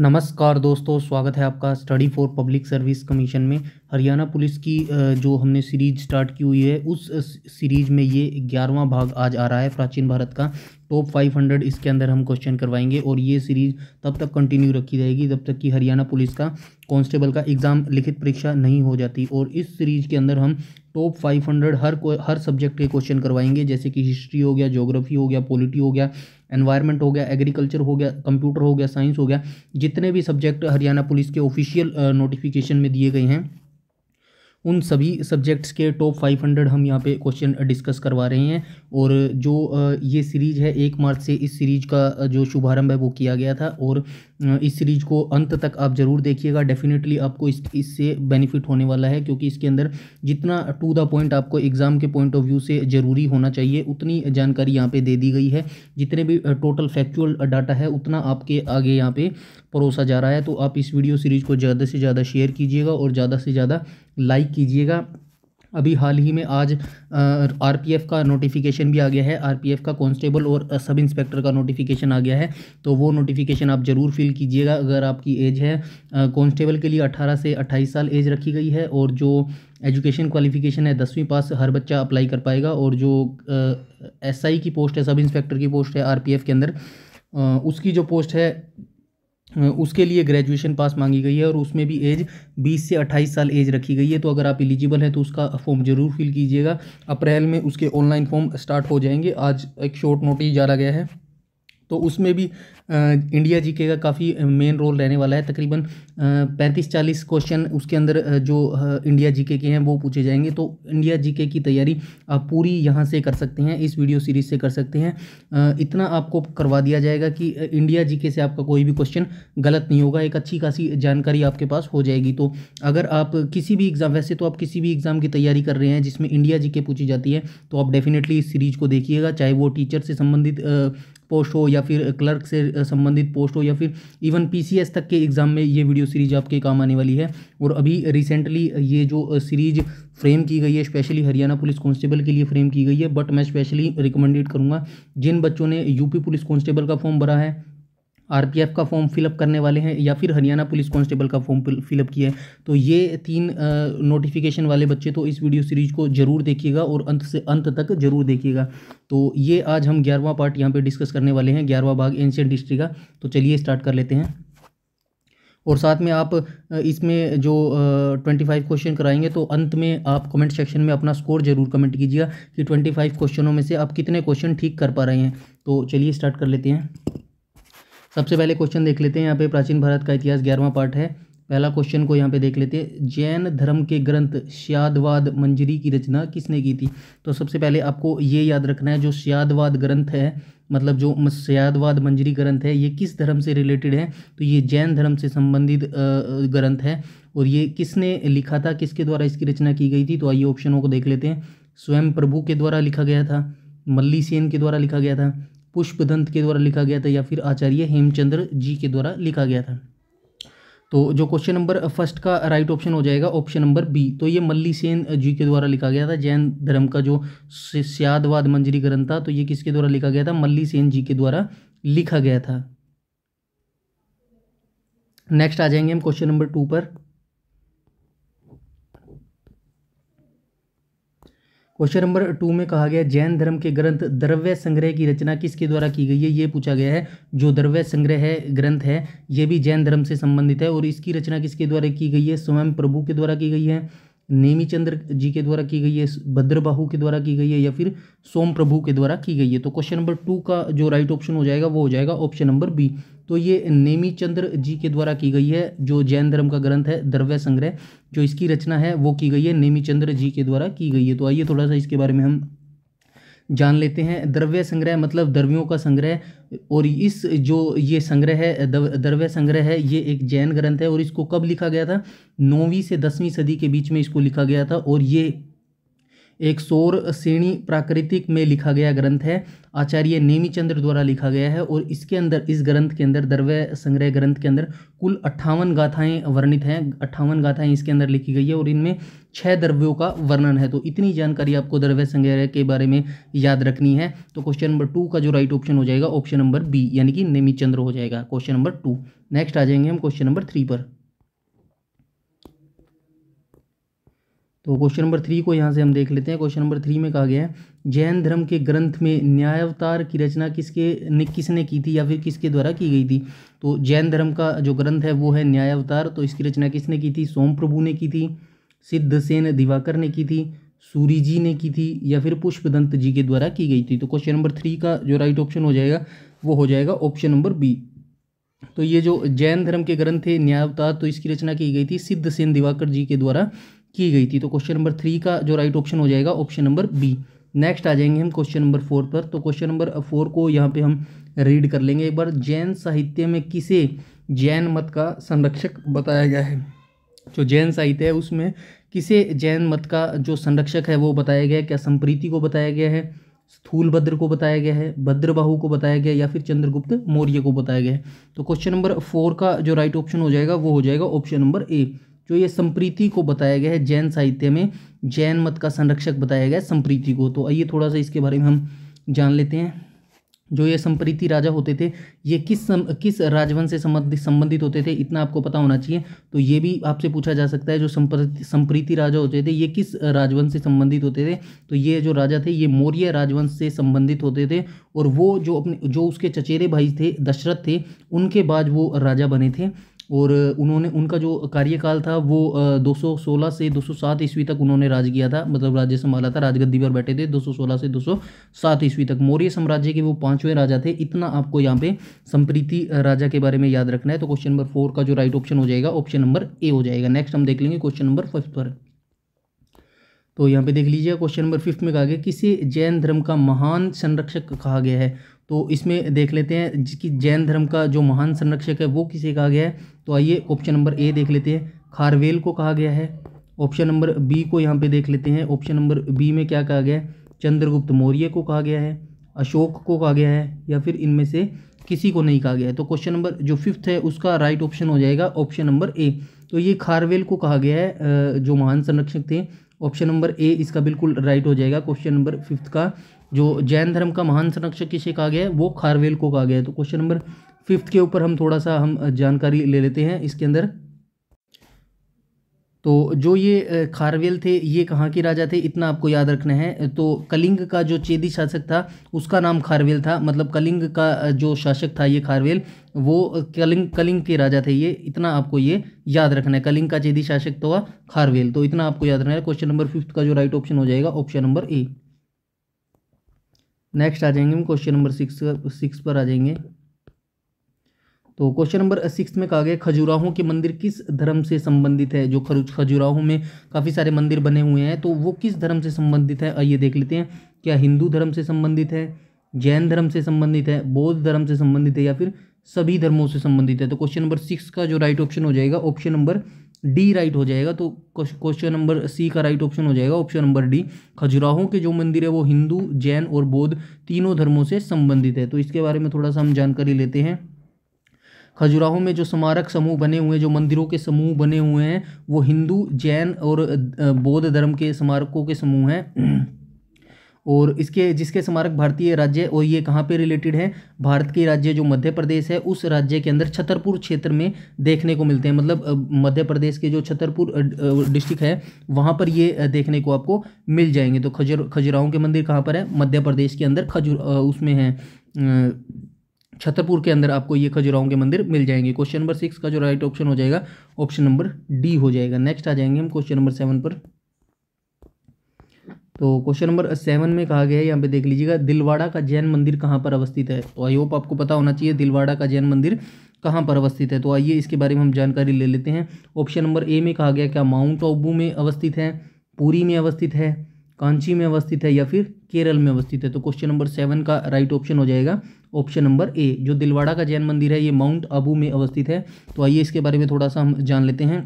नमस्कार दोस्तों स्वागत है आपका study for public service commission में हरियाणा पुलिस की जो हमने सीरीज स्टार्ट की हुई है उस सीरीज में ये ग्यारहवां भाग आज आ रहा है प्राचीन भारत का टॉप फाइव हंड्रेड इसके अंदर हम क्वेश्चन करवाएंगे और ये सीरीज तब तक कंटिन्यू रखी जाएगी जब तक कि हरियाणा पुलिस का कांस्टेबल का एग्ज़ाम लिखित परीक्षा नहीं हो जाती और इस सीरीज के अंदर हम टॉप फाइव हंड्रेड हर हर सब्जेक्ट के क्वेश्चन करवाएंगे जैसे कि हिस्ट्री हो गया जोग्राफी हो गया पॉलिटी हो गया एनवायरनमेंट हो गया एग्रीकल्चर हो गया कंप्यूटर हो गया साइंस हो गया जितने भी सब्जेक्ट हरियाणा पुलिस के ऑफिशियल नोटिफिकेशन में दिए गए हैं उन सभी सब्जेक्ट्स के टॉप फाइव हंड्रेड हम यहाँ पे क्वेश्चन डिस्कस करवा रहे हैं और जो ये सीरीज़ है एक मार्च से इस सीरीज़ का जो शुभारंभ है वो किया गया था और इस सीरीज़ को अंत तक आप ज़रूर देखिएगा डेफिनेटली आपको इस इससे बेनिफिट होने वाला है क्योंकि इसके अंदर जितना टू द पॉइंट आपको एग्ज़ाम के पॉइंट ऑफ व्यू से ज़रूरी होना चाहिए उतनी जानकारी यहाँ पर दे दी गई है जितने भी टोटल फैक्चुअल डाटा है उतना आपके आगे यहाँ पर परोसा जा रहा है तो आप इस वीडियो सीरीज़ को ज़्यादा से ज़्यादा शेयर कीजिएगा और ज़्यादा से ज़्यादा लाइक कीजिएगा अभी हाल ही में आज आरपीएफ का नोटिफिकेशन भी आ गया है आरपीएफ का कांस्टेबल और सब इंस्पेक्टर का नोटिफिकेशन आ गया है तो वो नोटिफिकेशन आप ज़रूर फिल कीजिएगा अगर आपकी एज है कांस्टेबल के लिए 18 से 28 साल एज रखी गई है और जो एजुकेशन क्वालिफिकेशन है दसवीं पास हर बच्चा अप्लाई कर पाएगा और जो एस की पोस्ट है सब इंस्पेक्टर की पोस्ट है आर के अंदर आ, उसकी जो पोस्ट है उसके लिए ग्रेजुएशन पास मांगी गई है और उसमें भी एज 20 से 28 साल एज रखी गई है तो अगर आप एलिजिबल हैं तो उसका फॉर्म ज़रूर फिल कीजिएगा अप्रैल में उसके ऑनलाइन फॉर्म स्टार्ट हो जाएंगे आज एक शॉर्ट नोटिस जारा गया है तो उसमें भी इंडिया जीके का काफ़ी मेन रोल रहने वाला है तकरीबन पैंतीस चालीस क्वेश्चन उसके अंदर जो इंडिया जीके के हैं वो पूछे जाएंगे तो इंडिया जीके की तैयारी आप पूरी यहाँ से कर सकते हैं इस वीडियो सीरीज से कर सकते हैं इतना आपको करवा दिया जाएगा कि इंडिया जी से आपका कोई भी क्वेश्चन गलत नहीं होगा एक अच्छी खासी जानकारी आपके पास हो जाएगी तो अगर आप किसी भी एग्ज़ाम वैसे तो आप किसी भी एग्ज़ाम की तैयारी कर रहे हैं जिसमें इंडिया जी के पूछी जाती है तो आप डेफिनेटली इस सीरीज़ को देखिएगा चाहे वो टीचर से संबंधित पोस्ट हो या फिर क्लर्क से संबंधित पोस्ट हो या फिर इवन पीसीएस तक के एग्ज़ाम में ये वीडियो सीरीज आपके काम आने वाली है और अभी रिसेंटली ये जो सीरीज फ्रेम की गई है स्पेशली हरियाणा पुलिस कांस्टेबल के लिए फ्रेम की गई है बट मैं स्पेशली रिकमेंडेड करूँगा जिन बच्चों ने यूपी पुलिस कांस्टेबल का फॉर्म भरा है आरपीएफ का फॉर्म फिलअप करने वाले हैं या फिर हरियाणा पुलिस कांस्टेबल का फॉर्म फिलअप किया है तो ये तीन नोटिफिकेशन वाले बच्चे तो इस वीडियो सीरीज को जरूर देखिएगा और अंत से अंत तक जरूर देखिएगा तो ये आज हम ग्यारहवा पार्ट यहाँ पर डिस्कस करने वाले हैं ग्यारहवा भाग एंशियंट हिस्ट्री का तो चलिए स्टार्ट कर लेते हैं और साथ में आप इसमें जो ट्वेंटी फाइव क्वेश्चन कराएंगे तो अंत में आप कमेंट सेक्शन में अपना स्कोर जरूर कमेंट कीजिएगा कि ट्वेंटी फाइव क्वेश्चनों में से आप कितने क्वेश्चन ठीक कर पा रहे हैं तो चलिए स्टार्ट कर लेते हैं सबसे पहले क्वेश्चन देख लेते हैं यहाँ पे प्राचीन भारत का इतिहास ग्यारहवा पार्ट है पहला क्वेश्चन को यहाँ पे देख लेते हैं जैन धर्म के ग्रंथ श्यादवाद मंजरी की रचना किसने की थी तो सबसे पहले आपको ये याद रखना है जो श्यादवाद ग्रंथ है मतलब जो श्यादवाद मंजरी ग्रंथ है ये किस धर्म से रिलेटेड है तो ये जैन धर्म से संबंधित ग्रंथ है और ये किसने लिखा था किसके द्वारा इसकी रचना की गई थी तो आइए ऑप्शनों को देख लेते हैं स्वयं प्रभु के द्वारा लिखा गया था मल्ली सेन के द्वारा लिखा गया था पुष्पदंत के द्वारा लिखा गया था या फिर आचार्य हेमचंद्र जी के द्वारा लिखा गया था तो जो क्वेश्चन नंबर फर्स्ट का राइट ऑप्शन हो जाएगा ऑप्शन नंबर बी तो ये मल्ली सेन जी के द्वारा लिखा गया था जैन धर्म का जो स्यादवाद मंजरीकरण था तो ये किसके द्वारा लिखा गया था मल्ली सेन जी के द्वारा लिखा गया था नेक्स्ट आ जाएंगे हम क्वेश्चन नंबर टू पर क्वेश्चन नंबर टू में कहा गया जैन धर्म के ग्रंथ द्रव्य संग्रह की रचना किसके द्वारा की गई है ये पूछा गया है जो द्रव्य संग्रह है ग्रंथ है ये भी जैन धर्म से संबंधित है और इसकी रचना किसके द्वारा की गई है स्वयं प्रभु के द्वारा की गई है नेमीचंद्र जी के द्वारा की गई है भद्रबाहु के द्वारा की गई है या फिर सोम प्रभु के द्वारा की गई है तो क्वेश्चन नंबर टू का जो राइट ऑप्शन हो जाएगा वो हो जाएगा ऑप्शन नंबर बी तो ये नेमीचंद्र जी के द्वारा की गई है जो जैन धर्म का ग्रंथ है द्रव्य संग्रह जो इसकी रचना है वो की गई है नेमीचंद्र जी के द्वारा की गई है तो आइए थोड़ा सा इसके बारे में हम जान लेते हैं द्रव्य संग्रह मतलब द्रव्यों का संग्रह और इस जो ये संग्रह है द्रव्य संग्रह है ये एक जैन ग्रंथ है और इसको कब लिखा गया था नौवीं से दसवीं सदी के बीच में इसको लिखा गया था और ये एक सौर श्रेणी प्राकृतिक में लिखा गया ग्रंथ है आचार्य नेमीचंद्र द्वारा लिखा गया है और इसके अंदर इस ग्रंथ के अंदर द्रव्य संग्रह ग्रंथ के अंदर कुल अट्ठावन गाथाएं वर्णित हैं अट्ठावन गाथाएं इसके अंदर लिखी गई है और इनमें छः द्रव्यों का वर्णन है तो इतनी जानकारी आपको द्रव्य संग्रह के बारे में याद रखनी है तो क्वेश्चन नंबर टू का जो राइट ऑप्शन हो जाएगा ऑप्शन नंबर बी यानी कि नेमीचंद्र हो जाएगा क्वेश्चन नंबर टू नेक्स्ट आ जाएंगे हम क्वेश्चन नंबर थ्री पर तो क्वेश्चन नंबर थ्री को यहाँ से हम देख लेते हैं क्वेश्चन नंबर थ्री में कहा गया है जैन धर्म के ग्रंथ में न्यायावतार की रचना किसके ने किसने की थी या फिर किसके द्वारा की गई थी तो जैन धर्म का जो ग्रंथ है वो है न्यायावतार तो इसकी रचना किसने की थी सोम प्रभु ने की थी सिद्ध सेन दिवाकर ने की थी सूरी जी ने की थी या फिर पुष्पदंत जी के द्वारा की गई थी तो क्वेश्चन नंबर थ्री का जो राइट ऑप्शन हो जाएगा वो हो जाएगा ऑप्शन नंबर बी तो ये जो जैन धर्म के ग्रंथ थे न्यायावतार तो इसकी रचना की गई थी सिद्ध सेन दिवाकर जी के द्वारा की गई थी तो क्वेश्चन नंबर थ्री का जो राइट ऑप्शन हो जाएगा ऑप्शन नंबर बी नेक्स्ट आ जाएंगे हम क्वेश्चन नंबर फोर पर तो क्वेश्चन नंबर फोर को यहाँ पे हम रीड कर लेंगे एक बार जैन साहित्य में किसे जैन मत का संरक्षक बताया गया है जो जैन साहित्य है उसमें किसे जैन मत का जो संरक्षक है वो बताया गया है क्या संप्रीति को बताया गया है स्थूल भद्र को बताया गया है भद्रबाहु को बताया गया या फिर चंद्रगुप्त मौर्य को बताया गया है तो क्वेश्चन नंबर फोर का जो राइट ऑप्शन हो जाएगा वो हो जाएगा ऑप्शन नंबर ए जो ये संप्रीति को बताया गया है जैन साहित्य में जैन मत का संरक्षक बताया गया है संप्रीति को तो आइए थोड़ा सा इसके बारे में हम जान लेते हैं जो ये संप्रीति राजा होते थे ये किस सम, किस राजवंश से संबंधित संबंधित होते थे इतना आपको पता होना चाहिए तो ये भी आपसे पूछा जा सकता है जो संप्रति संप्रीति राजा होते थे ये किस राजवंश से संबंधित होते थे तो ये जो राजा थे ये मौर्य राजवंश से संबंधित होते थे और वो जो अपने जो उसके चचेरे भाई थे दशरथ थे उनके बाद वो राजा बने थे और उन्होंने उनका जो कार्यकाल था वो 216 से 207 ईस्वी तक उन्होंने राज किया था मतलब राज्य संभाला था राजगद्दी पर बैठे थे 216 से 207 ईस्वी तक मौर्य साम्राज्य के वो पांचवें राजा थे इतना आपको यहाँ पे संप्रीति राजा के बारे में याद रखना है तो क्वेश्चन नंबर फोर का जो राइट ऑप्शन हो जाएगा ऑप्शन नंबर ए हो जाएगा नेक्स्ट हम देख लेंगे क्वेश्चन नंबर फिफ्थ पर तो यहाँ पे देख लीजिए क्वेश्चन नंबर फिफ्थ में कहा गया किसे जैन धर्म का महान संरक्षक कहा गया है तो इसमें देख लेते हैं जिसकी जैन धर्म का जो महान संरक्षक है वो किसे कहा गया है तो आइए ऑप्शन नंबर ए देख लेते हैं खारवेल को कहा गया है ऑप्शन नंबर बी को यहाँ पे देख लेते हैं ऑप्शन नंबर बी में क्या कहा गया है चंद्रगुप्त मौर्य को कहा गया है अशोक को कहा गया है या फिर इनमें से किसी को नहीं कहा गया है तो क्वेश्चन नंबर जो फिफ्थ है उसका राइट ऑप्शन हो जाएगा ऑप्शन नंबर ए तो ये खारवेल को कहा गया है जो महान संरक्षक थे ऑप्शन नंबर ए इसका बिल्कुल राइट हो जाएगा क्वेश्चन नंबर फिफ्थ का जो जैन धर्म का महान संरक्षक किसे कहा गया है वो खारवेल को कहा गया है तो क्वेश्चन नंबर फिफ्थ के ऊपर हम थोड़ा सा हम जानकारी ले लेते हैं इसके अंदर तो जो ये खारवेल थे ये कहाँ के राजा थे इतना आपको याद रखना है तो कलिंग का जो चेदी शासक था उसका नाम खारवेल था मतलब कलिंग का जो शासक था ये खारवेल वो कलिंग कलिंग के राजा थे ये इतना आपको ये याद रखना है कलिंग का चेदी शासक तो खारवेल तो इतना आपको याद रखना है क्वेश्चन नंबर फिफ्थ का जो राइट ऑप्शन हो जाएगा ऑप्शन नंबर ए नेक्स्ट आ जाएंगे हम क्वेश्चन नंबर सिक्स सिक्स पर आ जाएंगे तो क्वेश्चन नंबर सिक्स में कहा गया खजुराहों के मंदिर किस धर्म से संबंधित है जो खजुराहों में काफ़ी सारे मंदिर बने हुए हैं तो वो किस धर्म से संबंधित है आइए देख लेते हैं क्या हिंदू धर्म से संबंधित है जैन धर्म से संबंधित है बौद्ध धर्म से संबंधित है या फिर सभी धर्मों से संबंधित है तो क्वेश्चन नंबर सिक्स का जो राइट ऑप्शन हो जाएगा ऑप्शन नंबर डी राइट हो जाएगा तो क्वेश्चन नंबर सी का राइट ऑप्शन हो जाएगा ऑप्शन नंबर डी खजुराहो के जो मंदिर है वो हिंदू जैन और बौद्ध तीनों धर्मों से संबंधित है तो इसके बारे में थोड़ा सा हम जानकारी लेते हैं खजुराहो में जो स्मारक समूह बने हुए हैं जो मंदिरों के समूह बने हुए हैं वो हिंदू जैन और बौद्ध धर्म के स्मारकों के समूह हैं और इसके जिसके स्मारक भारतीय राज्य और ये कहाँ पे रिलेटेड है भारत के राज्य जो मध्य प्रदेश है उस राज्य के अंदर छतरपुर क्षेत्र में देखने को मिलते हैं मतलब मध्य प्रदेश के जो छतरपुर डिस्ट्रिक्ट है वहाँ पर ये देखने को आपको मिल जाएंगे तो खजुर खजुराहों के मंदिर कहाँ पर है मध्य प्रदेश के अंदर खजुर उसमें है छतरपुर के अंदर आपको ये खजुराहों के मंदिर मिल जाएंगे क्वेश्चन नंबर सिक्स का जो राइट ऑप्शन हो जाएगा ऑप्शन नंबर डी हो जाएगा नेक्स्ट आ जाएंगे हम क्वेश्चन नंबर सेवन पर तो क्वेश्चन नंबर सेवन में कहा गया है यहाँ पे देख लीजिएगा दिलवाड़ा का जैन मंदिर कहाँ पर अवस्थित है तो आई होप आपको पता होना चाहिए दिलवाड़ा का जैन मंदिर कहाँ पर अवस्थित है तो आइए इसके बारे में हम जानकारी ले लेते हैं ऑप्शन नंबर ए में कहा गया क्या माउंट आबू में अवस्थित है पूरी में अवस्थित है कांची में अवस्थित है या फिर केरल में अवस्थित है तो क्वेश्चन नंबर सेवन का राइट ऑप्शन हो जाएगा ऑप्शन नंबर ए जो दिलवाड़ा का जैन मंदिर है ये माउंट आबू में अवस्थित है तो आइए इसके बारे में थोड़ा सा हम जान लेते हैं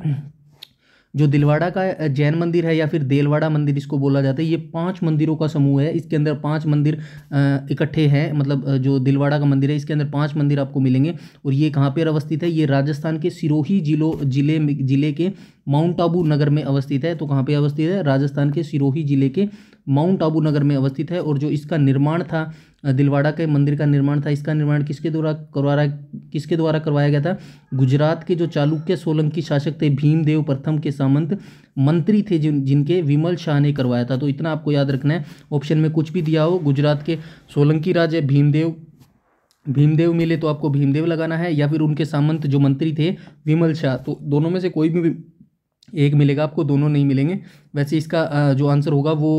जो दिलवाड़ा का जैन मंदिर है या फिर देलवाड़ा मंदिर इसको बोला जाता है ये पांच मंदिरों का समूह है इसके अंदर पांच मंदिर इकट्ठे हैं मतलब जो दिलवाड़ा का मंदिर है इसके अंदर पांच मंदिर आपको मिलेंगे और ये कहाँ पर अवस्थित है ये राजस्थान के सिरोही जिलो जिले जिले के माउंट आबू नगर में अवस्थित है तो कहाँ पर अवस्थित है राजस्थान के सिरोही जिले के माउंट आबू नगर में अवस्थित है और जो इसका निर्माण था दिलवाड़ा के मंदिर का निर्माण था इसका निर्माण किसके द्वारा करवा किसके द्वारा करवाया गया था गुजरात के जो चालुक्य सोलंकी शासक थे भीमदेव प्रथम के सामंत मंत्री थे जिन जिनके विमल शाह ने करवाया था तो इतना आपको याद रखना है ऑप्शन में कुछ भी दिया हो गुजरात के सोलंकी राजे भीमदेव भीमदेव मिले तो आपको भीमदेव लगाना है या फिर उनके सामंत जो मंत्री थे विमल शाह तो दोनों में से कोई भी एक मिलेगा आपको दोनों नहीं मिलेंगे वैसे इसका जो आंसर होगा वो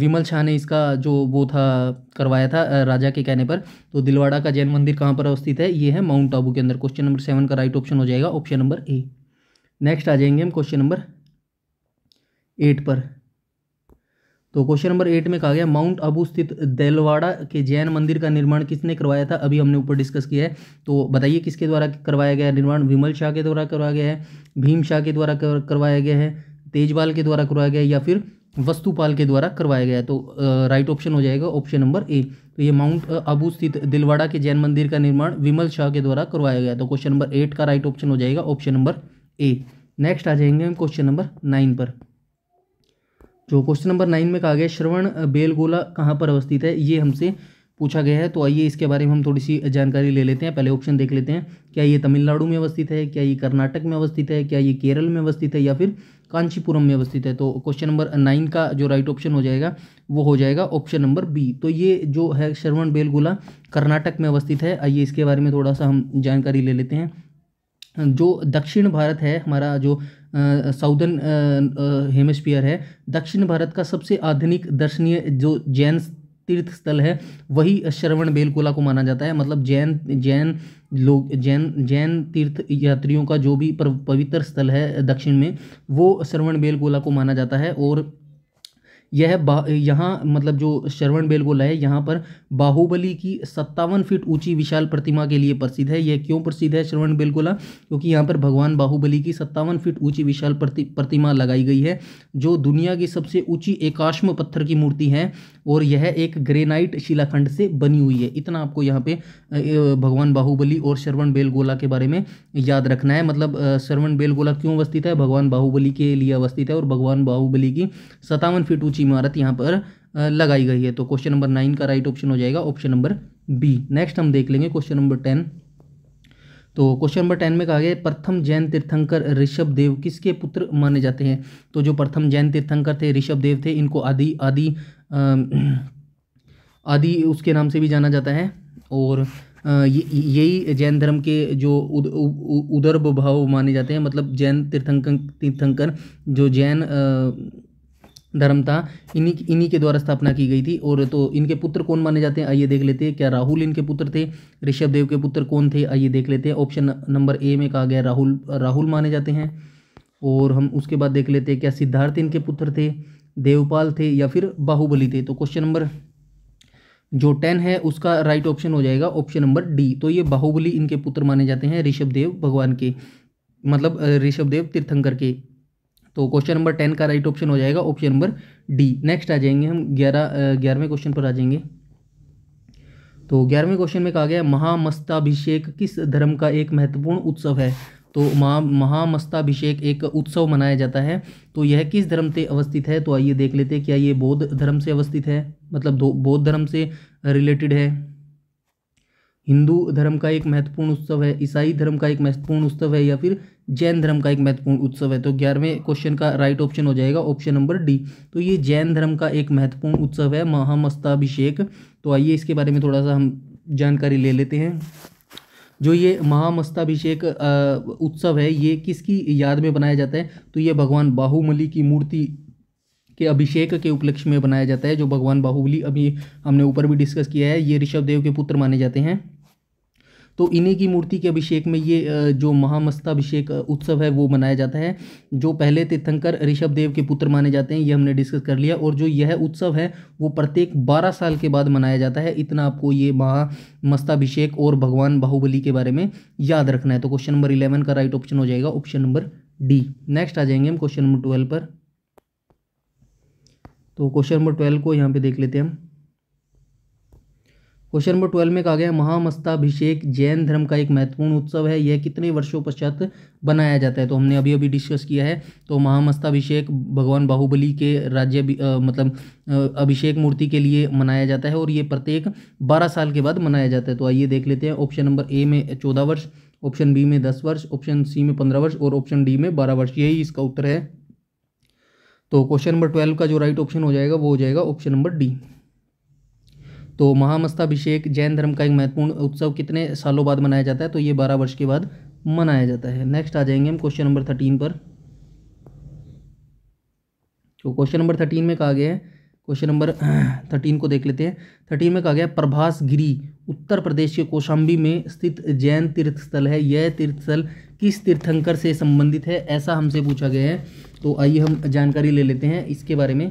विमल शाह ने इसका जो वो था करवाया था राजा के कहने पर तो दिलवाड़ा का जैन मंदिर कहाँ पर अवस्थित है ये है माउंट आबू के अंदर क्वेश्चन नंबर सेवन का राइट ऑप्शन हो जाएगा ऑप्शन नंबर ए नेक्स्ट आ जाएंगे हम क्वेश्चन नंबर एट पर तो क्वेश्चन नंबर एट में कहा गया माउंट आबू स्थित देलवाड़ा के जैन मंदिर का निर्माण किसने करवाया था अभी हमने ऊपर डिस्कस किया है तो बताइए किसके द्वारा करवाया गया निर्माण विमल शाह के द्वारा करवाया गया है भीम शाह के द्वारा करवाया गया है तेजपाल के द्वारा करवाया गया या फिर वस्तुपाल के द्वारा करवाया गया तो राइट ऑप्शन हो जाएगा ऑप्शन नंबर ए तो ये माउंट आबू स्थित दिलवाड़ा के जैन मंदिर का निर्माण विमल शाह के द्वारा करवाया गया तो क्वेश्चन नंबर एट का राइट ऑप्शन हो जाएगा ऑप्शन नंबर ए नेक्स्ट आ जाएंगे हम क्वेश्चन नंबर नाइन पर जो क्वेश्चन नंबर नाइन में कहा गया श्रवण बेलगोला कहाँ पर अवस्थित है ये हमसे पूछा गया है तो आइए इसके बारे में हम थोड़ी सी जानकारी ले लेते हैं पहले ऑप्शन देख लेते हैं क्या ये तमिलनाडु में अवस्थित है क्या ये कर्नाटक में अवस्थित है क्या ये केरल में अवस्थित है या फिर कांचीपुरम में अवस्थित है तो क्वेश्चन नंबर नाइन का जो राइट ऑप्शन हो जाएगा वो हो जाएगा ऑप्शन नंबर बी तो ये जो है श्रवण बेलगोला कर्नाटक में अवस्थित है आइए इसके बारे में थोड़ा सा हम जानकारी ले लेते हैं जो दक्षिण भारत है हमारा जो साउदर्न हेमस्फीयर है दक्षिण भारत का सबसे आधुनिक दर्शनीय जो जैन तीर्थ स्थल है वही श्रवण बेलकोला को माना जाता है मतलब जैन जैन लोग जैन जैन तीर्थ यात्रियों का जो भी पवित्र स्थल है दक्षिण में वो श्रवण बेलकोला को माना जाता है और यह यहाँ मतलब जो श्रवण बेलगोला है यहाँ पर बाहुबली की सत्तावन फीट ऊंची विशाल प्रतिमा के लिए प्रसिद्ध है यह क्यों प्रसिद्ध है श्रवण बेलगोला क्योंकि यहाँ पर भगवान बाहुबली की सत्तावन फीट ऊंची विशाल प्रति, प्रतिमा लगाई गई है जो दुनिया की सबसे ऊंची एकाश्म पत्थर की मूर्ति है और यह एक ग्रेनाइट शिलाखंड से बनी हुई है इतना आपको यहाँ पे भगवान बाहुबली और श्रवण बेलगोला के बारे में याद रखना है मतलब श्रवण बेलगोला क्यों अवस्थित है भगवान बाहुबली के लिए अवस्थित है और भगवान बाहुबली की सतावन फीट ऊंची इमारत यहाँ पर लगाई गई है तो क्वेश्चन नंबर नाइन का राइट ऑप्शन हो जाएगा ऑप्शन नंबर बी नेक्स्ट हम देख लेंगे क्वेश्चन नंबर टेन तो क्वेश्चन नंबर टेन में कहा गया प्रथम जैन तीर्थंकर ऋषभ देव किसके पुत्र माने जाते हैं तो जो प्रथम जैन तीर्थंकर थे ऋषभ देव थे इनको आदि आदि आदि उसके नाम से भी जाना जाता है और यही जैन धर्म के जो उद, उदर्भ भाव माने जाते हैं मतलब जैन तीर्थंकर तीर्थंकर जो जैन धर्मता इन्हीं इन्हीं के द्वारा स्थापना की गई थी और तो इनके पुत्र कौन माने जाते हैं आइए देख लेते हैं क्या राहुल इनके पुत्र थे ऋषभ देव के पुत्र कौन थे आइए देख लेते हैं ऑप्शन नंबर ए में कहा गया राहुल राहुल माने जाते हैं और हम उसके बाद देख लेते हैं क्या सिद्धार्थ इनके पुत्र थे देवपाल थे या फिर बाहुबली थे तो क्वेश्चन नंबर जो टेन है उसका राइट ऑप्शन हो जाएगा ऑप्शन नंबर डी तो ये बाहुबली इनके पुत्र माने जाते हैं ऋषभ देव भगवान के मतलब ऋषभ देव तीर्थंकर के तो क्वेश्चन नंबर टेन का राइट ऑप्शन हो जाएगा ऑप्शन नंबर डी नेक्स्ट आ जाएंगे हम ग्यारह ग्यारहवें क्वेश्चन पर आ जाएंगे तो ग्यारहवें क्वेश्चन में कहा गया महामस्ताभिषेक किस धर्म का एक महत्वपूर्ण उत्सव है तो महा महामस्ताभिषेक एक उत्सव मनाया जाता है तो यह किस धर्म से अवस्थित है तो आइए देख लेते हैं क्या ये बौद्ध धर्म से अवस्थित है मतलब बौद्ध धर्म से रिलेटेड है हिंदू धर्म का एक महत्वपूर्ण उत्सव है ईसाई धर्म का एक महत्वपूर्ण उत्सव है या फिर जैन धर्म का एक महत्वपूर्ण उत्सव है तो ग्यारहवें क्वेश्चन का राइट ऑप्शन हो जाएगा ऑप्शन नंबर डी तो ये जैन धर्म का एक महत्वपूर्ण उत्सव है महामस्ताभिषेक तो आइए इसके बारे में थोड़ा सा हम जानकारी ले लेते हैं जो ये महामस्ताभिषेक उत्सव है ये किसकी याद में बनाया जाता है तो ये भगवान बाहुबली की मूर्ति के अभिषेक के उपलक्ष्य में बनाया जाता है जो भगवान बाहुबली अभी हमने ऊपर भी डिस्कस किया है ये ऋषभ देव के पुत्र माने जाते हैं तो इन्हीं की मूर्ति के अभिषेक में ये जो महामस्ताभिषेक उत्सव है वो मनाया जाता है जो पहले तीर्थंकर ऋषभ देव के पुत्र माने जाते हैं ये हमने डिस्कस कर लिया और जो यह उत्सव है वो प्रत्येक बारह साल के बाद मनाया जाता है इतना आपको ये महामस्ताभिषेक और भगवान बाहुबली के बारे में याद रखना है तो क्वेश्चन नंबर इलेवन का राइट ऑप्शन हो जाएगा ऑप्शन नंबर डी नेक्स्ट आ जाएंगे हम क्वेश्चन नंबर ट्वेल्व पर तो क्वेश्चन नंबर ट्वेल्व को यहाँ पे देख लेते हैं हम क्वेश्चन नंबर ट्वेल्व में कहा गया महामस्ताभिषेक जैन धर्म का एक महत्वपूर्ण उत्सव है यह कितने वर्षों पश्चात बनाया जाता है तो हमने अभी अभी डिस्कस किया है तो महामस्ताभिषेक भगवान बाहुबली के राज्य मतलब अभिषेक मूर्ति के लिए मनाया जाता है और ये प्रत्येक बारह साल के बाद मनाया जाता है तो आइए देख लेते हैं ऑप्शन नंबर ए में चौदह वर्ष ऑप्शन बी में दस वर्ष ऑप्शन सी में पंद्रह वर्ष और ऑप्शन डी में बारह वर्ष यही इसका उत्तर है तो क्वेश्चन नंबर ट्वेल्व का जो राइट ऑप्शन हो जाएगा वो हो जाएगा ऑप्शन नंबर डी तो महामस्ताभिषेक जैन धर्म का एक महत्वपूर्ण उत्सव कितने सालों बाद मनाया जाता है तो ये बारह वर्ष के बाद मनाया जाता है नेक्स्ट आ जाएंगे हम क्वेश्चन नंबर थर्टीन पर तो क्वेश्चन नंबर थर्टीन में कहा गया है क्वेश्चन नंबर थर्टीन को देख लेते हैं थर्टीन में कहा गया प्रभास गिरी उत्तर प्रदेश के कोशाम्बी में स्थित जैन तीर्थ स्थल है यह तीर्थ स्थल किस तीर्थंकर से संबंधित है ऐसा हमसे पूछा गया है तो आइए हम जानकारी ले लेते हैं इसके बारे में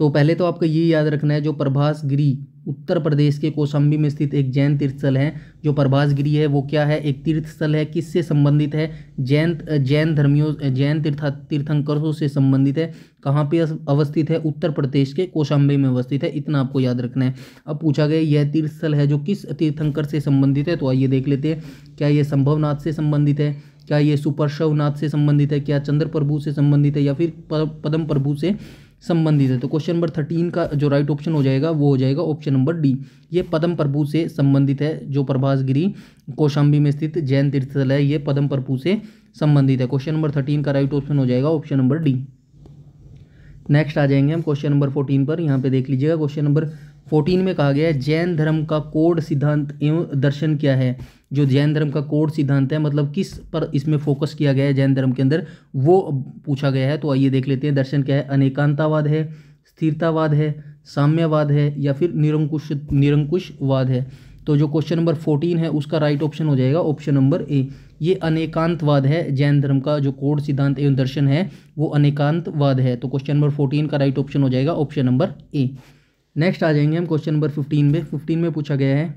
तो पहले तो आपको ये याद रखना है जो प्रभास गिरी उत्तर प्रदेश के कौशाम्बी में स्थित एक जैन तीर्थस्थल है जो प्रभास गिरी है वो क्या है एक तीर्थस्थल है किससे संबंधित है जैन जैन धर्मियों जैन तीर्था तीर्थंकरों से संबंधित है कहाँ पे अवस्थित है उत्तर प्रदेश के कोशाम्बे में अवस्थित है इतना आपको याद रखना है अब पूछा गया यह तीर्थस्थल है जो किस तीर्थंकर से संबंधित है तो आइए देख लेते हैं क्या यह संभवनाथ से संबंधित है क्या ये सुपरशवनाथ से संबंधित है क्या चंद्र प्रभु से संबंधित है या फिर पदम प्रभु से संबंधित है तो क्वेश्चन नंबर थर्टीन का जो राइट ऑप्शन हो जाएगा वो हो जाएगा ऑप्शन नंबर डी ये पदम प्रभु से संबंधित है जो प्रभास गिरी कौशाम्बी में स्थित जैन तीर्थस्थल है ये पदम प्रभु से संबंधित है क्वेश्चन नंबर थर्टीन का राइट ऑप्शन हो जाएगा ऑप्शन नंबर डी नेक्स्ट आ जाएंगे हम क्वेश्चन नंबर फोर्टीन पर यहाँ पे देख लीजिएगा क्वेश्चन नंबर फोर्टीन में कहा गया है जैन धर्म का कोड सिद्धांत एवं दर्शन क्या है जो जैन धर्म का कोड सिद्धांत है मतलब किस पर इसमें फोकस किया गया है जैन धर्म के अंदर वो पूछा गया है तो आइए देख लेते हैं दर्शन क्या है अनेकांतावाद है स्थिरतावाद है साम्यवाद है या फिर निरंकुश निरंकुशवाद है तो जो क्वेश्चन नंबर फोर्टीन है उसका राइट ऑप्शन हो जाएगा ऑप्शन नंबर ए ये अनेकांतवाद है जैन धर्म का जो कोड सिद्धांत एवं दर्शन है वो अनेकांतवाद है तो क्वेश्चन नंबर फोर्टीन का राइट ऑप्शन हो जाएगा ऑप्शन नंबर ए नेक्स्ट आ जाएंगे हम क्वेश्चन नंबर फिफ्टीन में फिफ्टीन में पूछा गया है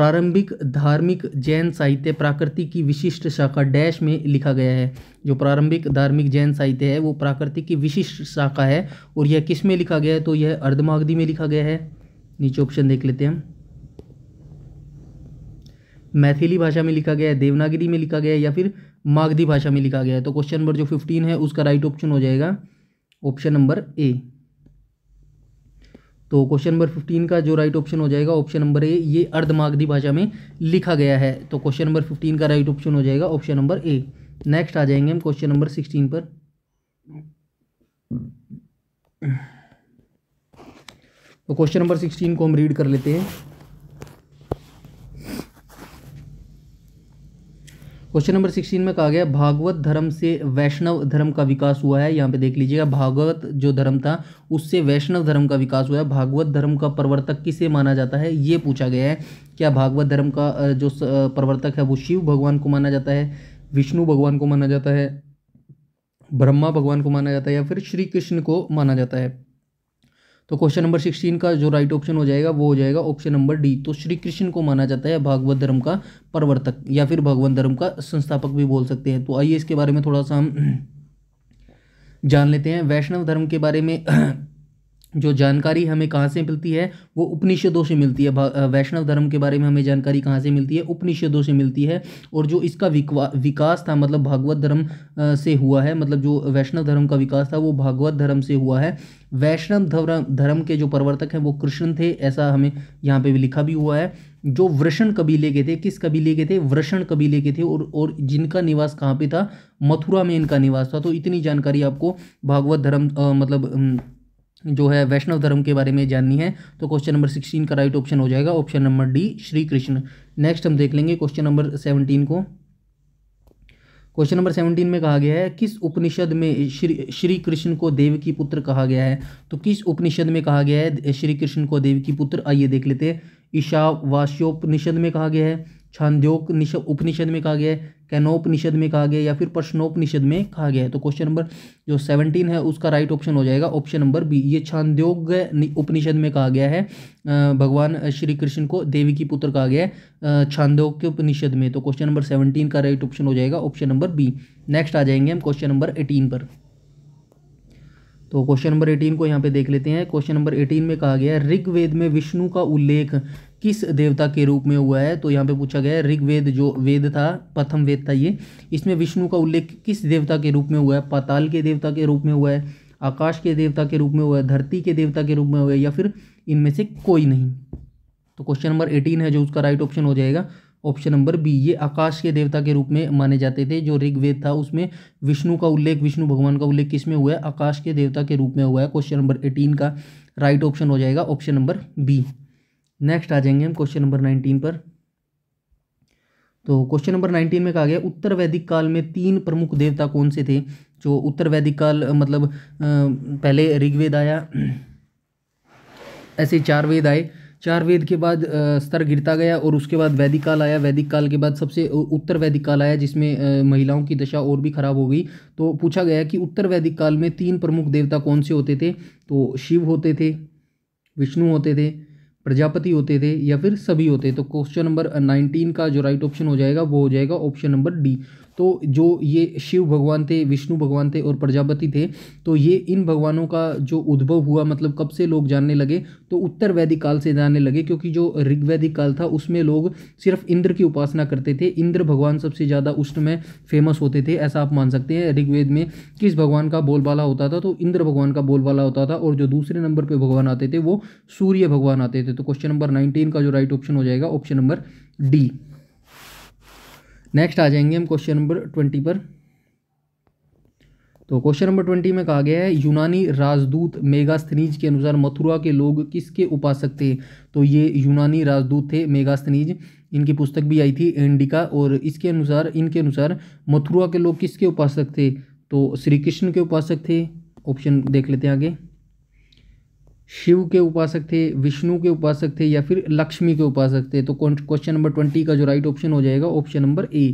प्रारंभिक धार्मिक जैन साहित्य प्राकृतिक की विशिष्ट शाखा डैश में लिखा गया है जो प्रारंभिक धार्मिक जैन साहित्य है वो प्राकृतिक की विशिष्ट शाखा है और यह किस में लिखा गया है तो यह अर्धमागधी में लिखा गया है नीचे ऑप्शन देख लेते हैं हम मैथिली भाषा में लिखा गया है देवनागिरी में लिखा गया है या फिर मागधी भाषा में लिखा गया है तो क्वेश्चन नंबर जो फिफ्टीन है उसका राइट ऑप्शन हो जाएगा ऑप्शन नंबर ए तो क्वेश्चन नंबर फिफ्टीन का जो राइट ऑप्शन हो जाएगा ऑप्शन नंबर ए ये अर्धमागधी भाषा में लिखा गया है तो क्वेश्चन नंबर फिफ्टीन का राइट ऑप्शन हो जाएगा ऑप्शन नंबर ए नेक्स्ट आ जाएंगे हम क्वेश्चन नंबर सिक्सटीन पर तो क्वेश्चन नंबर सिक्सटीन को हम रीड कर लेते हैं क्वेश्चन नंबर सिक्सटीन में कहा गया भागवत धर्म से वैष्णव धर्म का विकास हुआ है यहाँ पे देख लीजिएगा भागवत जो धर्म था उससे वैष्णव धर्म का विकास हुआ है भागवत धर्म का प्रवर्तक किसे माना जाता है ये पूछा गया है क्या भागवत धर्म का जो प्रवर्तक है वो शिव भगवान को माना जाता है विष्णु भगवान को माना जाता है ब्रह्मा भगवान को माना जाता है या फिर श्री कृष्ण को माना जाता है तो क्वेश्चन नंबर सिक्सटीन का जो राइट ऑप्शन हो जाएगा वो हो जाएगा ऑप्शन नंबर डी तो श्री कृष्ण को माना जाता है भागवत धर्म का प्रवर्तक या फिर भगवान धर्म का संस्थापक भी बोल सकते हैं तो आइए इसके बारे में थोड़ा सा हम जान लेते हैं वैष्णव धर्म के बारे में जो जानकारी हमें कहाँ से मिलती है वो उपनिषदों से मिलती है वैष्णव धर्म के बारे में हमें जानकारी कहाँ से मिलती है उपनिषदों से मिलती है और जो इसका विकास था मतलब भागवत धर्म से हुआ है मतलब जो वैष्णव धर्म का विकास था वो भागवत धर्म से हुआ है वैष्णव धर्म धर्म के जो प्रवर्तक हैं वो कृष्ण थे ऐसा हमें यहाँ पे भी लिखा भी हुआ है जो वृषण कबीले के थे किस कबीले के थे वृषण कबीले के थे और और जिनका निवास कहाँ पे था मथुरा में इनका निवास था तो इतनी जानकारी आपको भागवत धर्म मतलब जो है वैष्णव धर्म के बारे में जाननी है तो क्वेश्चन नंबर सिक्सटीन का राइट ऑप्शन हो जाएगा option number D Shri Krishna next हम देख लेंगे क्वेश्चन नंबर सेवनटीन को क्वेश्चन नंबर सेवनटीन में कहा गया है किस उपनिषद में श्री श्री कृष्ण को देव की पुत्र कहा गया है तो किस उपनिषद में कहा गया है श्री कृष्ण को देव की पुत्र आइए देख लेते हैं ईशावास्योपनिषद में कहा गया है छांदोक उपनिषद में कहा गया है कैनोपनिषद में कहा गया या फिर प्रश्नोपनिषद में कहा गया है तो क्वेश्चन नंबर जो सेवनटीन है उसका राइट ऑप्शन हो जाएगा ऑप्शन नंबर बी ये छांदोग उपनिषद में कहा गया है भगवान श्री कृष्ण को देवी की पुत्र कहा गया है छांदोग के उपनिषद में तो क्वेश्चन नंबर सेवनटीन का राइट ऑप्शन हो जाएगा ऑप्शन नंबर बी नेक्स्ट आ जाएंगे हम क्वेश्चन नंबर एटीन पर तो क्वेश्चन नंबर एटीन को यहाँ पे देख लेते हैं क्वेश्चन नंबर एटीन में कहा गया है ऋग्वेद में विष्णु का उल्लेख किस देवता के रूप में हुआ है तो यहाँ पे पूछा गया है ऋग्वेद जो वेद था प्रथम वेद था ये इसमें विष्णु का उल्लेख किस देवता के रूप में हुआ है पाताल के देवता के रूप में हुआ है आकाश के देवता के रूप में हुआ है धरती के देवता के रूप में हुआ है या फिर इनमें से कोई नहीं तो क्वेश्चन नंबर एटीन है जो उसका राइट ऑप्शन हो जाएगा ऑप्शन नंबर बी ये आकाश के देवता के रूप में माने जाते थे जो ऋग्वेद था उसमें विष्णु का उल्लेख विष्णु भगवान का उल्लेख किस में हुआ है आकाश के देवता के रूप में हुआ है क्वेश्चन नंबर एटीन का राइट ऑप्शन हो जाएगा ऑप्शन नंबर बी नेक्स्ट आ जाएंगे हम क्वेश्चन नंबर नाइनटीन पर तो क्वेश्चन नंबर नाइनटीन में कहा गया उत्तर वैदिक काल में तीन प्रमुख देवता कौन से थे जो उत्तर वैदिक काल मतलब पहले ऋग्वेद आया ऐसे चार वेद आए चार वेद के बाद स्तर गिरता गया और उसके बाद वैदिक काल आया वैदिक काल के बाद सबसे उत्तर वैदिक काल आया जिसमें महिलाओं की दशा और भी ख़राब हो गई तो पूछा गया कि उत्तर वैदिक काल में तीन प्रमुख देवता कौन से होते थे तो शिव होते थे विष्णु होते थे प्रजापति होते थे या फिर सभी होते तो क्वेश्चन नंबर नाइनटीन का जो राइट ऑप्शन हो जाएगा वो हो जाएगा ऑप्शन नंबर डी तो जो ये शिव भगवान थे विष्णु भगवान थे और प्रजापति थे तो ये इन भगवानों का जो उद्भव हुआ मतलब कब से लोग जानने लगे तो उत्तर वैदिक काल से जानने लगे क्योंकि जो ऋग्वैदिक काल था उसमें लोग सिर्फ इंद्र की उपासना करते थे इंद्र भगवान सबसे ज़्यादा उस समय फेमस होते थे ऐसा आप मान सकते हैं ऋग्वेद में किस भगवान का बोलबाला होता था तो इंद्र भगवान का बोलबाला होता था और जो दूसरे नंबर पर भगवान आते थे वो सूर्य भगवान आते थे तो क्वेश्चन नंबर नाइनटीन का जो राइट ऑप्शन हो जाएगा ऑप्शन नंबर डी नेक्स्ट आ जाएंगे हम क्वेश्चन नंबर ट्वेंटी पर तो क्वेश्चन नंबर ट्वेंटी में कहा गया है यूनानी राजदूत मेगास्थनीज के अनुसार मथुरा के लोग किसके उपासक थे तो ये यूनानी राजदूत थे मेगास्थनीज इनकी पुस्तक भी आई थी एंडिका और इसके अनुसार इनके अनुसार मथुरा के लोग किसके उपासक थे तो श्री कृष्ण के उपासक थे ऑप्शन देख लेते हैं आगे शिव के उपासक थे विष्णु के उपासक थे या फिर लक्ष्मी के उपासक थे तो क्वेश्चन नंबर ट्वेंटी का जो राइट ऑप्शन हो जाएगा ऑप्शन नंबर ए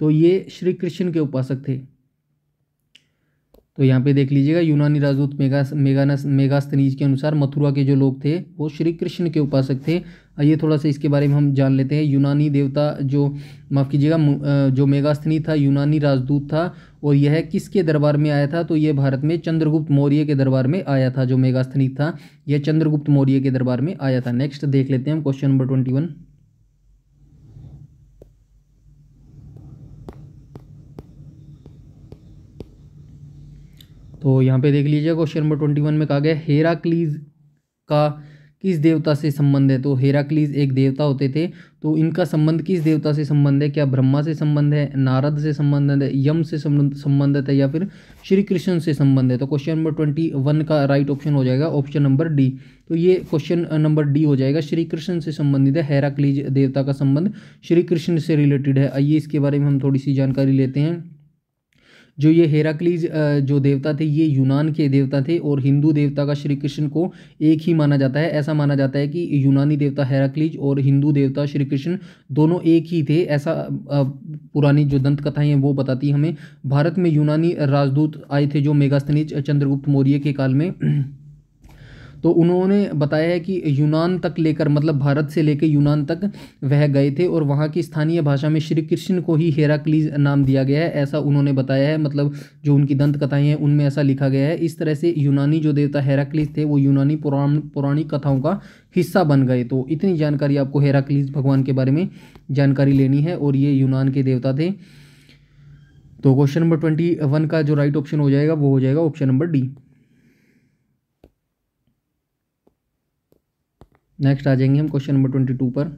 तो ये श्री कृष्ण के उपासक थे तो यहाँ पे देख लीजिएगा यूनानी राजदूत मेगा मेगानस मेगास्तनीज के अनुसार मथुरा के जो लोग थे वो श्री कृष्ण के उपासक थे आइए थोड़ा सा इसके बारे में हम जान लेते हैं यूनानी देवता जो माफ़ कीजिएगा जो मेगास्थनी था यूनानी राजदूत था और यह किसके दरबार में आया था तो यह भारत में चंद्रगुप्त मौर्य के दरबार में आया था जो मेगास्थनी था यह चंद्रगुप्त मौर्य के दरबार में आया था नेक्स्ट देख लेते हैं हम क्वेश्चन नंबर ट्वेंटी वन तो यहाँ पे देख लीजिए क्वेश्चन नंबर ट्वेंटी वन में कहा गया हेराक्लीज का किस देवता से संबंध है तो हेराक्लीज एक देवता होते थे तो इनका संबंध किस देवता से संबंध है क्या ब्रह्मा से संबंध है नारद से संबंधित है यम से संबंधित है या फिर श्री कृष्ण से संबंध है तो क्वेश्चन नंबर ट्वेंटी वन का राइट ऑप्शन हो जाएगा ऑप्शन नंबर डी तो ये क्वेश्चन नंबर डी हो जाएगा श्री कृष्ण से संबंधित है हेराक्लीज देवता का संबंध श्री कृष्ण से रिलेटेड है आइए इसके बारे में हम थोड़ी सी जानकारी लेते हैं जो ये हेराक्लीज जो देवता थे ये यूनान के देवता थे और हिंदू देवता का श्री कृष्ण को एक ही माना जाता है ऐसा माना जाता है कि यूनानी देवता हेराक्लीज और हिंदू देवता श्री कृष्ण दोनों एक ही थे ऐसा पुरानी जो दंत कथाएं हैं वो बताती हमें भारत में यूनानी राजदूत आए थे जो मेगास्तनीज चंद्रगुप्त मौर्य के काल में तो उन्होंने बताया है कि यूनान तक लेकर मतलब भारत से लेकर यूनान तक वह गए थे और वहाँ की स्थानीय भाषा में श्री कृष्ण को ही हेराक्लीज नाम दिया गया है ऐसा उन्होंने बताया है मतलब जो उनकी दंत कथाएँ हैं उनमें ऐसा लिखा गया है इस तरह से यूनानी जो देवता हेराक्लीज थे वो यूनानी पुराण पौराणिक कथाओं का हिस्सा बन गए तो इतनी जानकारी आपको हेराक्लीज भगवान के बारे में जानकारी लेनी है और ये यूनान के देवता थे तो क्वेश्चन नंबर ट्वेंटी वन का जो राइट ऑप्शन हो जाएगा वो हो जाएगा ऑप्शन नंबर डी नेक्स्ट आ जाएंगे हम क्वेश्चन नंबर ट्वेंटी टू पर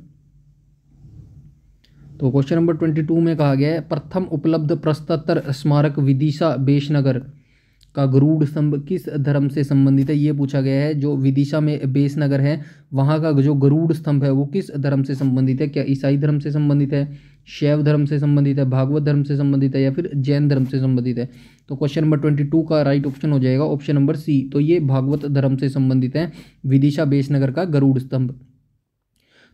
तो क्वेश्चन नंबर ट्वेंटी टू में कहा गया है प्रथम उपलब्ध प्रस्तर स्मारक विदिशा बेशनगर का गरुड़ स्तंभ किस धर्म से संबंधित है ये पूछा गया है जो विदिशा में बेसनगर है वहाँ का जो गरुड़ स्तंभ है वो किस धर्म से संबंधित है क्या ईसाई धर्म से संबंधित है शैव धर्म से संबंधित है भागवत धर्म से संबंधित है या फिर जैन धर्म से संबंधित है तो क्वेश्चन नंबर ट्वेंटी टू का राइट ऑप्शन हो जाएगा ऑप्शन नंबर सी तो ये भागवत धर्म से संबंधित है विदिशा बेसनगर का गरुड़ स्तंभ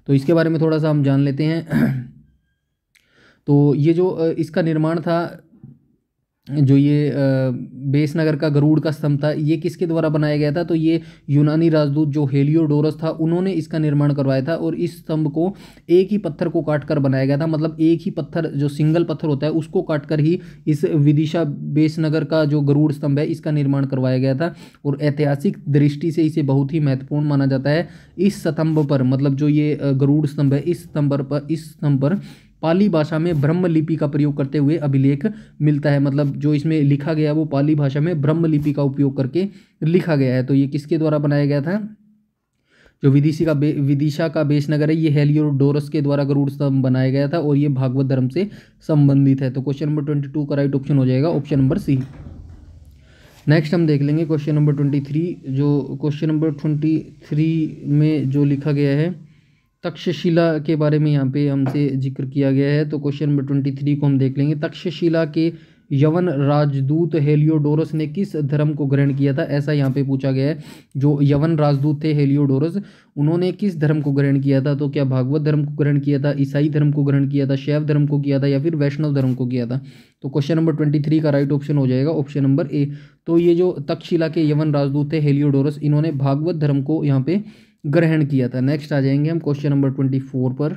तो इसके बारे में थोड़ा सा हम जान लेते हैं तो ये जो इसका निर्माण था हम्म। जो ये बेसनगर का गरुड़ का स्तंभ था ये किसके द्वारा बनाया गया था तो ये यूनानी राजदूत जो हेलियोडोरस था उन्होंने इसका निर्माण करवाया था और इस स्तंभ को एक ही पत्थर को काट कर बनाया गया था मतलब एक ही पत्थर जो सिंगल पत्थर होता है उसको काट कर ही इस विदिशा बेसनगर का जो गरुड़ स्तंभ है इसका निर्माण करवाया गया था और ऐतिहासिक दृष्टि से इसे बहुत ही महत्वपूर्ण माना जाता है इस स्तंभ पर मतलब जो ये गरुड़ स्तंभ है इस स्तंभ पर इस स्तंभ पर पाली भाषा में ब्रह्म लिपि का प्रयोग करते हुए अभिलेख मिलता है मतलब जो इसमें लिखा गया वो पाली भाषा में ब्रह्म लिपि का उपयोग करके लिखा गया है तो ये किसके द्वारा बनाया गया था जो विदिशी का विदिशा का बेस नगर है ये हेलियोडोरस के द्वारा गरुड़ स्तंभ बनाया गया था और ये भागवत धर्म से संबंधित है तो क्वेश्चन नंबर ट्वेंटी टू का राइट ऑप्शन हो जाएगा ऑप्शन नंबर सी नेक्स्ट हम देख लेंगे क्वेश्चन नंबर ट्वेंटी थ्री जो क्वेश्चन नंबर ट्वेंटी थ्री में जो लिखा गया है तक्षशिला के बारे में यहाँ पे हमसे जिक्र किया गया है तो क्वेश्चन नंबर ट्वेंटी थ्री को हम देख लेंगे तक्षशिला के यवन राजदूत हेलियोडोरस ने किस धर्म को ग्रहण किया था ऐसा यहाँ पे पूछा गया है जो यवन राजदूत थे हेलियोडोरस उन्होंने किस धर्म को ग्रहण किया था तो क्या भागवत धर्म को ग्रहण किया था ईसाई धर्म को ग्रहण किया था शैव धर्म को किया था या फिर वैष्णव धर्म को किया था तो क्वेश्चन नंबर ट्वेंटी थ्री का राइट ऑप्शन हो जाएगा ऑप्शन नंबर ए तो ये जो तक्षशिला के यवन राजदूत थे हेलियोडोरस इन्होंने भागवत धर्म को यहाँ पे ग्रहण किया था नेक्स्ट आ जाएंगे हम क्वेश्चन नंबर ट्वेंटी फोर पर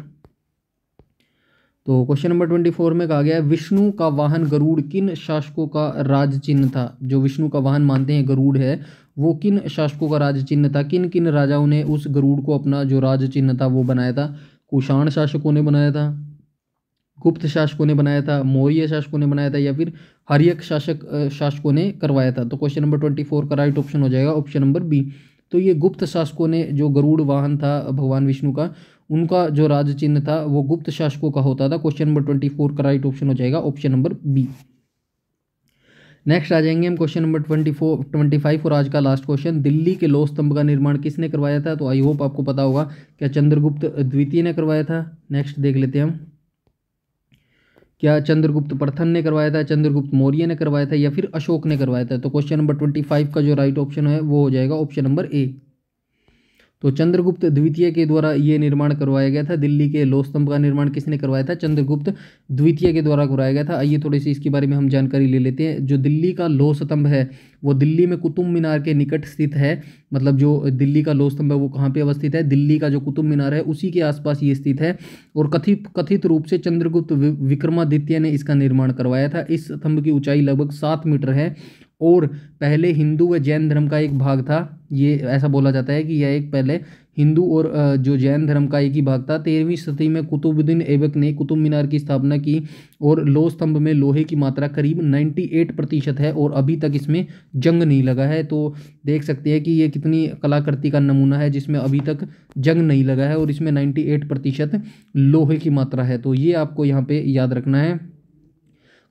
तो क्वेश्चन नंबर ट्वेंटी फोर में कहा गया है विष्णु का वाहन गरुड़ किन शासकों का राज चिन्ह था जो विष्णु का वाहन मानते हैं गरुड़ है वो किन शासकों का राज चिन्ह था किन किन राजाओं ने उस गरुड़ को अपना जो राज चिन्ह था वो बनाया था कुषाण शासकों ने बनाया था गुप्त शासकों ने बनाया था मौर्य शासकों ने बनाया था या फिर हरियक शासक शासकों ने करवाया था तो क्वेश्चन नंबर ट्वेंटी फोर का राइट ऑप्शन हो जाएगा ऑप्शन नंबर बी तो ये गुप्त शासकों ने जो गरुड़ वाहन था भगवान विष्णु का उनका जो राज चिन्ह था वो गुप्त शासकों का होता था क्वेश्चन नंबर ट्वेंटी फोर का राइट ऑप्शन हो जाएगा ऑप्शन नंबर बी नेक्स्ट आ जाएंगे हम question number twenty four twenty five और आज का लास्ट क्वेश्चन दिल्ली के लोह स्तंभ का निर्माण किसने करवाया था तो आई होप आपको पता होगा क्या चंद्रगुप्त द्वितीय ने करवाया था नेक्स्ट देख लेते हैं हम क्या चंद्रगुप्त प्रथम ने करवाया था चंद्रगुप्त मौर्य ने करवाया था या फिर अशोक ने करवाया था तो क्वेश्चन नंबर ट्वेंटी फाइव का जो राइट ऑप्शन है वो हो जाएगा ऑप्शन नंबर ए तो चंद्रगुप्त द्वितीय के द्वारा ये निर्माण करवाया गया था दिल्ली के लोस्तंभ का निर्माण किसने करवाया था चंद्रगुप्त द्वितीय के द्वारा कराया गया था आइए थोड़ी सी इसके बारे में हम जानकारी ले लेते हैं जो दिल्ली का लोह स्तंभ है वो दिल्ली में कुतुब मीनार के निकट स्थित है मतलब जो दिल्ली का लोह स्तंभ है वो कहाँ पे अवस्थित है दिल्ली का जो कुतुब मीनार है उसी के आसपास ये स्थित है और कथित कथित रूप से चंद्रगुप्त विक्रमादित्य ने इसका निर्माण करवाया था इस स्तंभ की ऊँचाई लगभग सात मीटर है और पहले हिंदू व जैन धर्म का एक भाग था ये ऐसा बोला जाता है कि यह एक पहले हिंदू और जो जैन धर्म का एक ही भाग था तेरहवीं सदी में कुतुबुद्दीन ऐबक ने कुतुब मीनार की स्थापना की और लो स्तंभ में लोहे की मात्रा करीब 98 प्रतिशत है और अभी तक इसमें जंग नहीं लगा है तो देख सकते हैं कि ये कितनी कलाकृति का नमूना है जिसमें अभी तक जंग नहीं लगा है और इसमें एट प्रतिशत लोहे की मात्रा है तो ये आपको यहाँ पर याद रखना है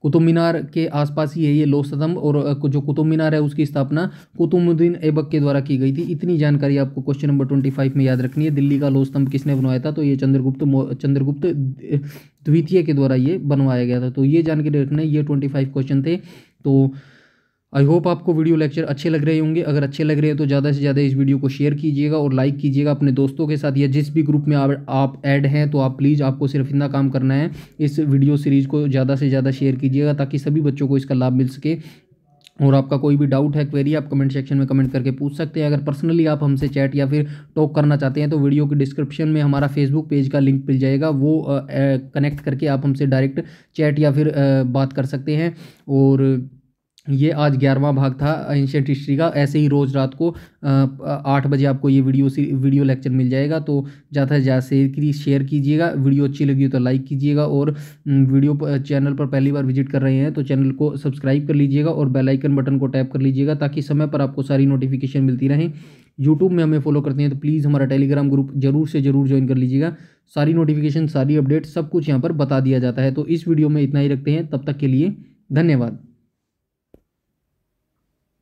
कुतुब मीनार के आसपास ही है ये लोह स्तंभ और जो कुतुब मीनार है उसकी स्थापना कुतुबुद्दीन ऐबक के द्वारा की गई थी इतनी जानकारी आपको क्वेश्चन नंबर ट्वेंटी फाइव में याद रखनी है दिल्ली का लोह स्तंभ किसने बनवाया था तो ये चंद्रगुप्त चंद्रगुप्त द्वितीय के द्वारा ये बनवाया गया था तो ये जानकारी रखना है ये ट्वेंटी फाइव क्वेश्चन थे तो आई होप आपको वीडियो लेक्चर अच्छे लग रहे होंगे अगर अच्छे लग रहे हैं तो ज़्यादा से ज़्यादा इस वीडियो को शेयर कीजिएगा और लाइक कीजिएगा अपने दोस्तों के साथ या जिस भी ग्रुप में आप ऐड हैं तो आप प्लीज़ आपको सिर्फ इतना काम करना है इस वीडियो सीरीज़ को ज़्यादा से ज़्यादा शेयर कीजिएगा ताकि सभी बच्चों को इसका लाभ मिल सके और आपका कोई भी डाउट है क्वेरी आप कमेंट सेक्शन में कमेंट करके पूछ सकते हैं अगर पर्सनली आप हमसे चैट या फिर टॉक करना चाहते हैं तो वीडियो के डिस्क्रिप्शन में हमारा फेसबुक पेज का लिंक मिल जाएगा वो कनेक्ट करके आप हमसे डायरेक्ट चैट या फिर आ, बात कर सकते हैं और ये आज ग्यारहवा भाग था एंशेंट हिस्ट्री का ऐसे ही रोज़ रात को आठ बजे आपको ये वीडियो सी वीडियो लेक्चर मिल जाएगा तो ज़्यादा से ज़्यादा शेयर शेयर कीजिएगा वीडियो अच्छी लगी हो तो लाइक कीजिएगा और वीडियो चैनल पर पहली बार विजिट कर रहे हैं तो चैनल को सब्सक्राइब कर लीजिएगा और बेलाइकन बटन को टैप कर लीजिएगा ताकि समय पर आपको सारी नोटिफिकेशन मिलती रहें यूट्यूब में हमें फॉलो करते हैं तो प्लीज़ हमारा टेलीग्राम ग्रुप जरूर से ज़रूर ज्वाइन कर लीजिएगा सारी नोटिफिकेशन सारी अपडेट सब कुछ यहाँ पर बता दिया जाता है तो इस वीडियो में इतना ही रखते हैं तब तक के लिए धन्यवाद